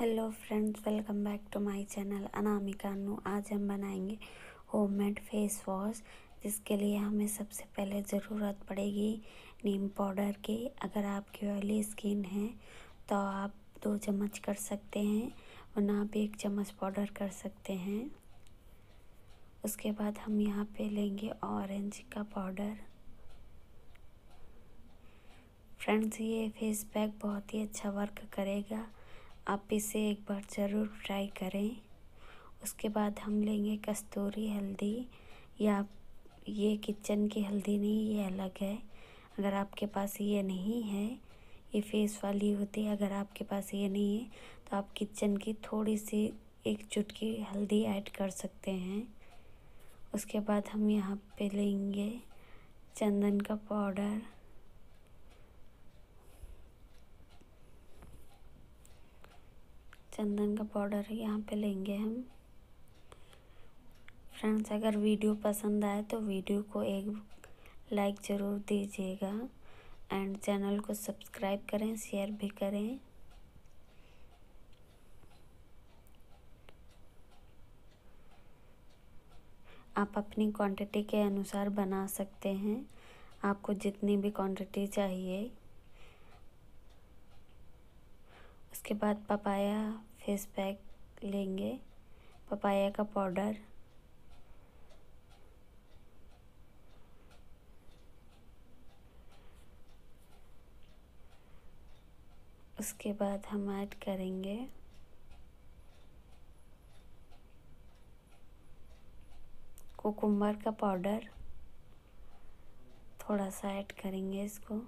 hello friends welcome back to my channel Anamika नु आज हम बनाएंगे होममेड फेस वॉश जिसके लिए हमें सबसे पहले ज़रूरत पड़ेगी नीम पाउडर की अगर आपकी ऑयली स्किन है तो आप दो चम्मच कर सकते हैं वरना आप एक चम्मच पाउडर कर सकते हैं उसके बाद हम यहाँ पे लेंगे ऑरेंज का पाउडर फ्रेंड्स ये फेस पैक बहुत ही अच्छा वर्क करेगा आप इसे एक बार ज़रूर ट्राई करें उसके बाद हम लेंगे कस्तूरी हल्दी या ये किचन की हल्दी नहीं ये अलग है अगर आपके पास ये नहीं है ये फेस वाली होती है अगर आपके पास ये नहीं है तो आप किचन की थोड़ी सी एक चुटकी हल्दी ऐड कर सकते हैं उसके बाद हम यहाँ पे लेंगे चंदन का पाउडर चंदन का पाउडर है यहाँ पे लेंगे हम फ्रेंड्स अगर वीडियो पसंद आए तो वीडियो को एक लाइक ज़रूर दीजिएगा एंड चैनल को सब्सक्राइब करें शेयर भी करें आप अपनी क्वांटिटी के अनुसार बना सकते हैं आपको जितनी भी क्वांटिटी चाहिए उसके बाद पपाया फेस पैक लेंगे पपाया का पाउडर उसके बाद हम ऐड करेंगे कोकुम्बर का पाउडर थोड़ा सा ऐड करेंगे इसको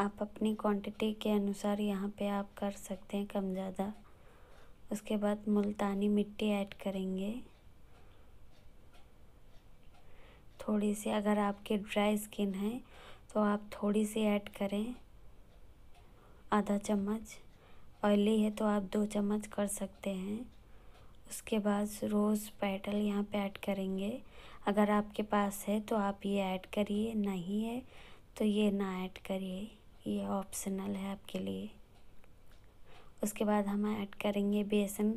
आप अपनी क्वांटिटी के अनुसार यहाँ पे आप कर सकते हैं कम ज़्यादा उसके बाद मुल्तानी मिट्टी ऐड करेंगे थोड़ी सी अगर आपके ड्राई स्किन है तो आप थोड़ी सी ऐड करें आधा चम्मच ऑयली है तो आप दो चम्मच कर सकते हैं उसके बाद रोज़ पेटल यहाँ पे ऐड करेंगे अगर आपके पास है तो आप ये ऐड करिए नहीं है तो ये ना ऐड करिए ये ऑप्शनल है आपके लिए उसके बाद हम ऐड करेंगे बेसन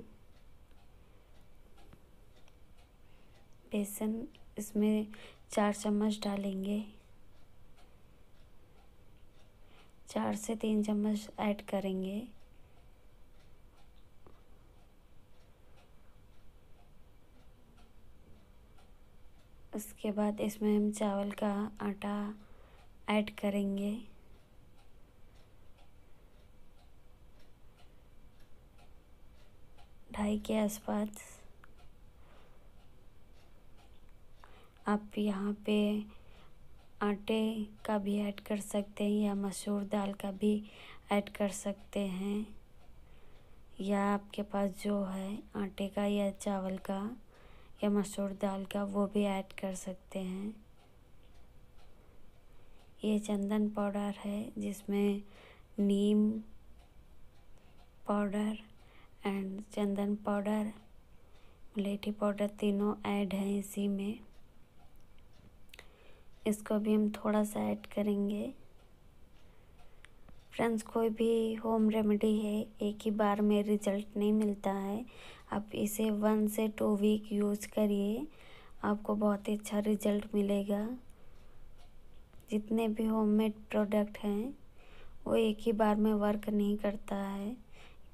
बेसन इसमें चार चम्मच डालेंगे चार से तीन चम्मच ऐड करेंगे उसके बाद इसमें हम चावल का आटा ऐड करेंगे ढाई के आसपास आप यहाँ पे आटे का भी ऐड कर सकते हैं या मसूर दाल का भी ऐड कर सकते हैं या आपके पास जो है आटे का या चावल का या मसूर दाल का वो भी ऐड कर सकते हैं ये चंदन पाउडर है जिसमें नीम पाउडर एंड चंदन पाउडर मलेठी पाउडर तीनों ऐड हैं इसी में इसको भी हम थोड़ा सा ऐड करेंगे फ्रेंड्स कोई भी होम रेमेडी है एक ही बार में रिजल्ट नहीं मिलता है आप इसे वन से टू वीक यूज़ करिए आपको बहुत ही अच्छा रिजल्ट मिलेगा जितने भी होममेड प्रोडक्ट हैं वो एक ही बार में वर्क नहीं करता है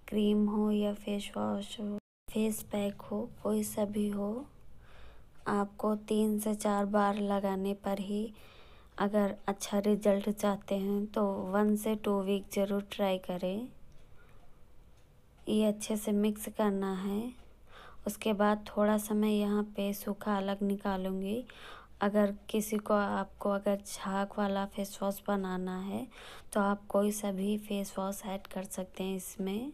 क्रीम हो या फेस वॉश हो फेस पैक हो कोई सा भी हो आपको तीन से चार बार लगाने पर ही अगर अच्छा रिजल्ट चाहते हैं तो वन से टू वीक ज़रूर ट्राई करें ये अच्छे से मिक्स करना है उसके बाद थोड़ा समय यहाँ पे सूखा अलग निकालूंगी अगर किसी को आपको अगर झाग वाला फेस वॉश बनाना है तो आप कोई सा भी फेस वॉश ऐड कर सकते हैं इसमें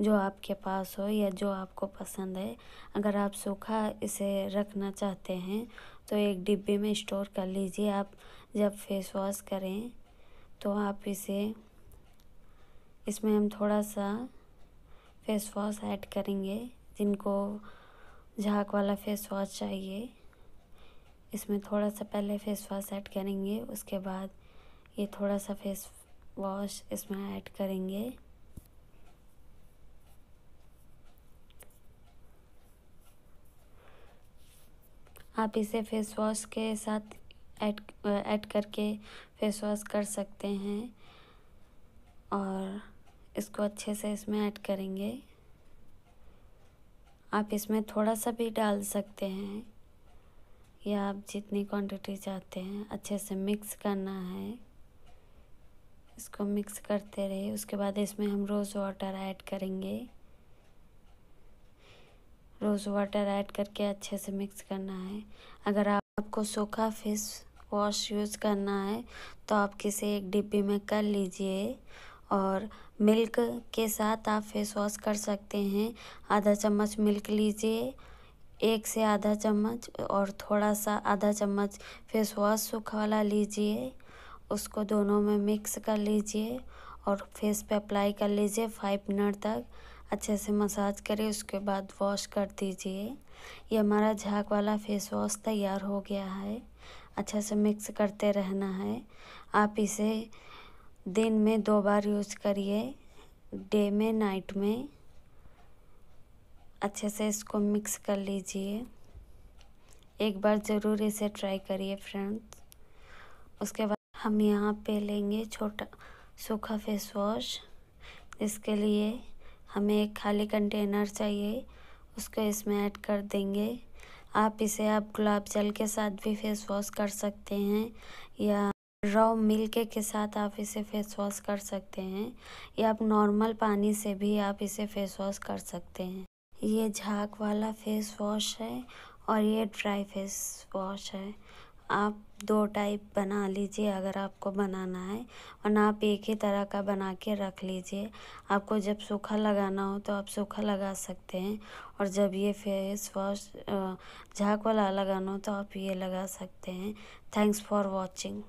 जो आपके पास हो या जो आपको पसंद है अगर आप सूखा इसे रखना चाहते हैं तो एक डिब्बे में स्टोर कर लीजिए आप जब फेस वॉश करें तो आप इसे इसमें हम थोड़ा सा फेस वॉश ऐड करेंगे जिनको झाग वाला फेस वॉश चाहिए इसमें थोड़ा सा पहले फेस वॉश ऐड करेंगे उसके बाद ये थोड़ा सा फेस वॉश इसमें ऐड करेंगे आप इसे फेस वॉश के साथ ऐड ऐड करके फेस वॉश कर सकते हैं और इसको अच्छे से इसमें ऐड करेंगे आप इसमें थोड़ा सा भी डाल सकते हैं या आप जितनी क्वांटिटी चाहते हैं अच्छे से मिक्स करना है इसको मिक्स करते रहे उसके बाद इसमें हम रोज़ वाटर ऐड करेंगे रोज़ वाटर ऐड करके अच्छे से मिक्स करना है अगर आपको सूखा फिश वॉश यूज़ करना है तो आप किसी एक डिब्बी में कर लीजिए और मिल्क के साथ आप फेस वॉश कर सकते हैं आधा चम्मच मिल्क लीजिए एक से आधा चम्मच और थोड़ा सा आधा चम्मच फेस वॉश सूखा वाला लीजिए उसको दोनों में मिक्स कर लीजिए और फेस पे अप्लाई कर लीजिए फाइव मिनट तक अच्छे से मसाज करिए उसके बाद वॉश कर दीजिए ये हमारा झाग वाला फेस वॉश तैयार हो गया है अच्छे से मिक्स करते रहना है आप इसे दिन में दो बार यूज करिए डे में नाइट में अच्छे से इसको मिक्स कर लीजिए एक बार ज़रूर इसे ट्राई करिए फ्रेंड्स उसके बाद हम यहाँ पे लेंगे छोटा सूखा फेस वॉश इसके लिए हमें एक खाली कंटेनर चाहिए उसको इसमें ऐड कर देंगे आप इसे आप गुलाब जल के साथ भी फेस वॉश कर सकते हैं या रॉ मिल्क के साथ आप इसे फेस वॉश कर सकते हैं या आप नॉर्मल पानी से भी आप इसे फेस वॉश कर सकते हैं ये झाग वाला फेस वॉश है और ये ड्राई फेस वॉश है आप दो टाइप बना लीजिए अगर आपको बनाना है और ना आप एक ही तरह का बना के रख लीजिए आपको जब सूखा लगाना हो तो आप सूखा लगा सकते हैं और जब ये फेस वॉश झाक वाला लगाना हो तो आप ये लगा सकते हैं थैंक्स फॉर वॉचिंग